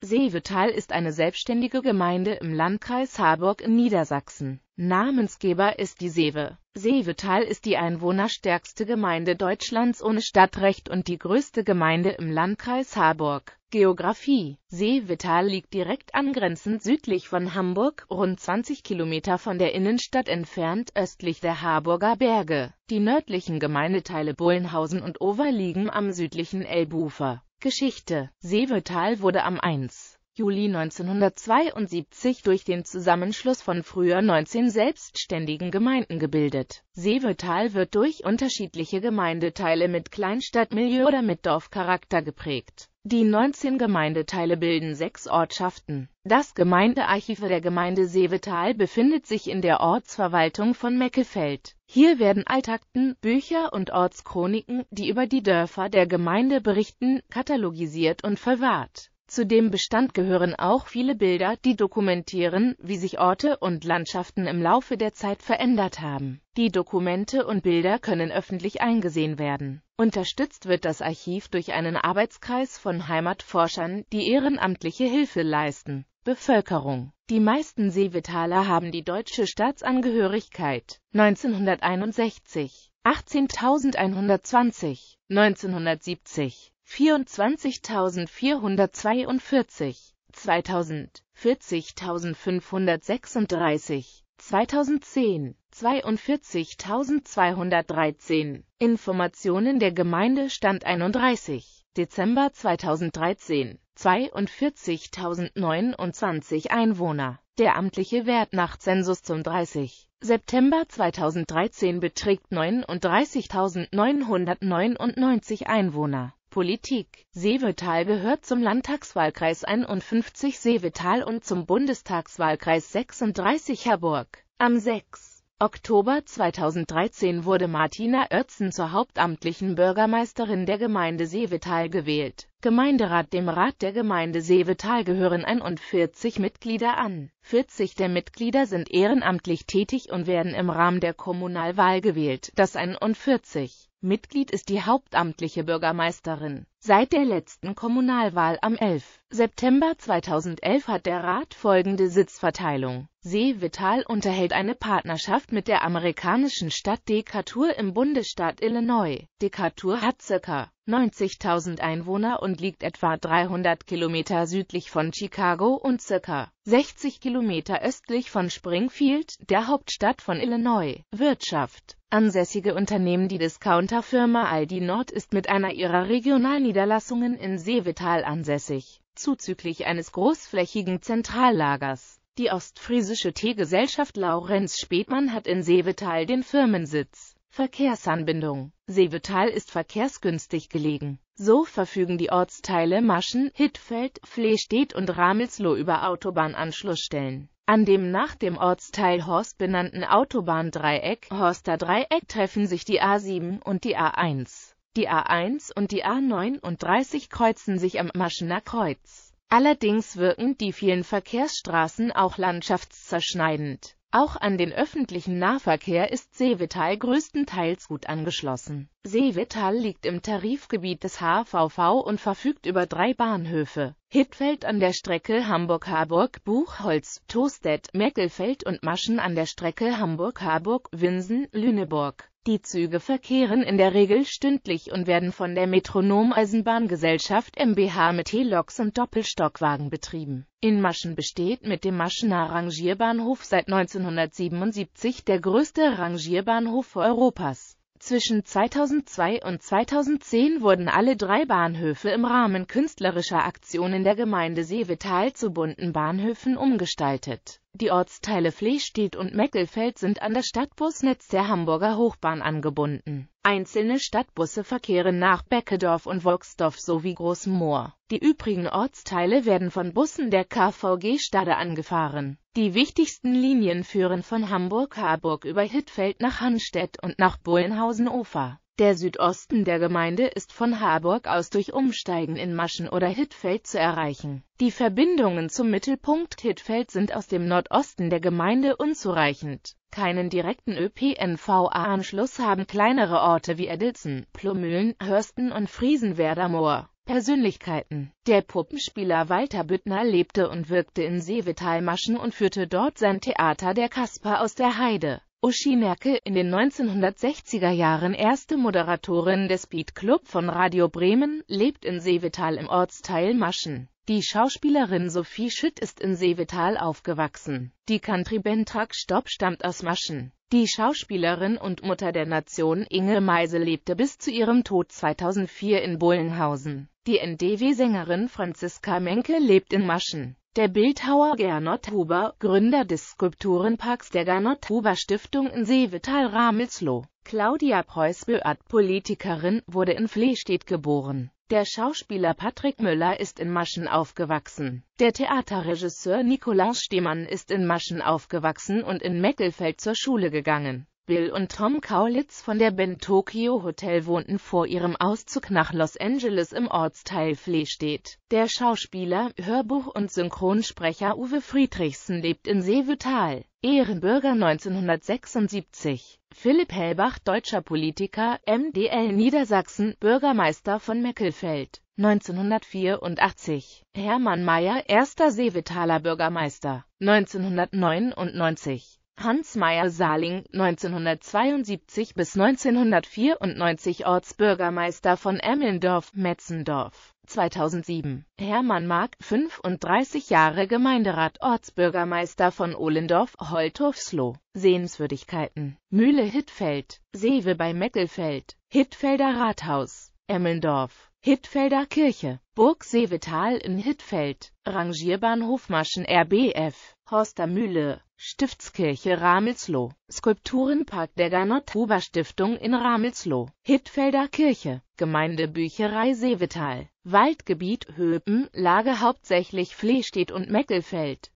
Seevetal ist eine selbstständige Gemeinde im Landkreis Harburg in Niedersachsen. Namensgeber ist die Seewe. Seevetal ist die einwohnerstärkste Gemeinde Deutschlands ohne Stadtrecht und die größte Gemeinde im Landkreis Harburg. Geografie Seevetal liegt direkt angrenzend südlich von Hamburg, rund 20 Kilometer von der Innenstadt entfernt östlich der Harburger Berge. Die nördlichen Gemeindeteile Bullenhausen und Over liegen am südlichen Elbufer. Geschichte. Seevetal wurde am 1. Juli 1972 durch den Zusammenschluss von früher 19 selbstständigen Gemeinden gebildet. Sevetal wird durch unterschiedliche Gemeindeteile mit Kleinstadtmilieu oder mit Dorfcharakter geprägt. Die 19 Gemeindeteile bilden sechs Ortschaften. Das Gemeindearchiv der Gemeinde Sevetal befindet sich in der Ortsverwaltung von Meckefeld. Hier werden Altakten, Bücher und Ortschroniken, die über die Dörfer der Gemeinde berichten, katalogisiert und verwahrt. Zu dem Bestand gehören auch viele Bilder, die dokumentieren, wie sich Orte und Landschaften im Laufe der Zeit verändert haben. Die Dokumente und Bilder können öffentlich eingesehen werden. Unterstützt wird das Archiv durch einen Arbeitskreis von Heimatforschern, die ehrenamtliche Hilfe leisten. Bevölkerung Die meisten Seevetaler haben die deutsche Staatsangehörigkeit. 1961 18.120 1970 24.442, 2000, 40.536, 2010, 42.213. Informationen der Gemeinde Stand 31. Dezember 2013, 42.029 Einwohner. Der amtliche Wert nach Zensus zum 30. September 2013 beträgt 39.999 Einwohner. Politik Seevetal gehört zum Landtagswahlkreis 51 Seevetal und zum Bundestagswahlkreis 36 Herburg. Am 6. Oktober 2013 wurde Martina Oertzen zur hauptamtlichen Bürgermeisterin der Gemeinde Seevetal gewählt. Gemeinderat Dem Rat der Gemeinde Seevetal gehören 41 Mitglieder an. 40 der Mitglieder sind ehrenamtlich tätig und werden im Rahmen der Kommunalwahl gewählt. Das 41 Mitglied ist die hauptamtliche Bürgermeisterin. Seit der letzten Kommunalwahl am 11. September 2011 hat der Rat folgende Sitzverteilung. See Vital unterhält eine Partnerschaft mit der amerikanischen Stadt Decatur im Bundesstaat Illinois. Decatur hat ca. 90.000 Einwohner und liegt etwa 300 Kilometer südlich von Chicago und ca. 60 Kilometer östlich von Springfield, der Hauptstadt von Illinois. Wirtschaft Ansässige Unternehmen Die Discounterfirma Aldi Nord ist mit einer ihrer Regionalniederlassungen in Seevetal ansässig, zuzüglich eines großflächigen Zentrallagers. Die ostfriesische Teegesellschaft Laurenz Spätmann hat in Seevetal den Firmensitz. Verkehrsanbindung Seevetal ist verkehrsgünstig gelegen. So verfügen die Ortsteile Maschen, Hittfeld, Flehstedt und Ramelsloh über Autobahnanschlussstellen. An dem nach dem Ortsteil Horst benannten Autobahndreieck Horster Dreieck treffen sich die A7 und die A1. Die A1 und die A39 kreuzen sich am Maschener Kreuz. Allerdings wirken die vielen Verkehrsstraßen auch landschaftszerschneidend. Auch an den öffentlichen Nahverkehr ist Seevetal größtenteils gut angeschlossen. Seevetal liegt im Tarifgebiet des HVV und verfügt über drei Bahnhöfe. Hittfeld an der Strecke Hamburg-Harburg, Buchholz, Tostedt, Meckelfeld und Maschen an der Strecke Hamburg-Harburg, Winsen, Lüneburg. Die Züge verkehren in der Regel stündlich und werden von der Metronom Eisenbahngesellschaft mbH mit Heloks und Doppelstockwagen betrieben. In Maschen besteht mit dem Maschener Rangierbahnhof seit 1977 der größte Rangierbahnhof Europas. Zwischen 2002 und 2010 wurden alle drei Bahnhöfe im Rahmen künstlerischer Aktionen der Gemeinde Seevetal zu bunten Bahnhöfen umgestaltet die Ortsteile Flehstedt und Meckelfeld sind an das Stadtbusnetz der Hamburger Hochbahn angebunden. Einzelne Stadtbusse verkehren nach Beckedorf und Wolfsdorf sowie Großmoor. Die übrigen Ortsteile werden von Bussen der KVG Stade angefahren. Die wichtigsten Linien führen von Hamburg-Harburg über Hittfeld nach Cannstedt und nach bullenhausen ofer der Südosten der Gemeinde ist von Harburg aus durch Umsteigen in Maschen oder Hittfeld zu erreichen. Die Verbindungen zum Mittelpunkt Hittfeld sind aus dem Nordosten der Gemeinde unzureichend. Keinen direkten ÖPNV-Anschluss haben kleinere Orte wie Edelsen, Plumühlen, Hörsten und Friesenwerder Moor. Persönlichkeiten Der Puppenspieler Walter Büttner lebte und wirkte in Seevetalmaschen und führte dort sein Theater der Kasper aus der Heide. Uschi Merkel, in den 1960er Jahren erste Moderatorin des Beat Club von Radio Bremen, lebt in Seevetal im Ortsteil Maschen. Die Schauspielerin Sophie Schütt ist in Seevetal aufgewachsen. Die Countryband Truck Stop stammt aus Maschen. Die Schauspielerin und Mutter der Nation Inge Meise lebte bis zu ihrem Tod 2004 in Bullenhausen. Die NDW-Sängerin Franziska Menke lebt in Maschen. Der Bildhauer Gernot Huber, Gründer des Skulpturenparks der Gernot-Huber-Stiftung in Seevetal-Ramelsloh, Claudia Preuß Böart, Politikerin, wurde in Flehstedt geboren. Der Schauspieler Patrick Müller ist in Maschen aufgewachsen. Der Theaterregisseur Nikolaus Stemann ist in Maschen aufgewachsen und in Meckelfeld zur Schule gegangen Bill und Tom Kaulitz von der Band Tokyo Hotel wohnten vor ihrem Auszug nach Los Angeles im Ortsteil Flehstedt. Der Schauspieler, Hörbuch- und Synchronsprecher Uwe Friedrichsen lebt in Seevetal. Ehrenbürger 1976. Philipp Hellbach, deutscher Politiker, MDL Niedersachsen, Bürgermeister von Meckelfeld. 1984. Hermann Mayer, erster Seevetaler Bürgermeister. 1999. Hans Meyer Saling, 1972 bis 1994 Ortsbürgermeister von Emmendorf, Metzendorf, 2007. Hermann Mark, 35 Jahre Gemeinderat, Ortsbürgermeister von Ohlendorf, Holthofsloh. Sehenswürdigkeiten. Mühle Hittfeld, Seewe bei Meckelfeld, Hittfelder Rathaus, Emmendorf. Hittfelder Kirche, Burg Seevetal in Hittfeld, Rangierbahnhof Maschen RBF, Horstermühle, Stiftskirche Ramelsloh, Skulpturenpark der Gernot-Huber-Stiftung in Ramelsloh, Hittfelder Kirche, Gemeindebücherei Seevetal, Waldgebiet Höpen, Lage hauptsächlich Flehstedt und Meckelfeld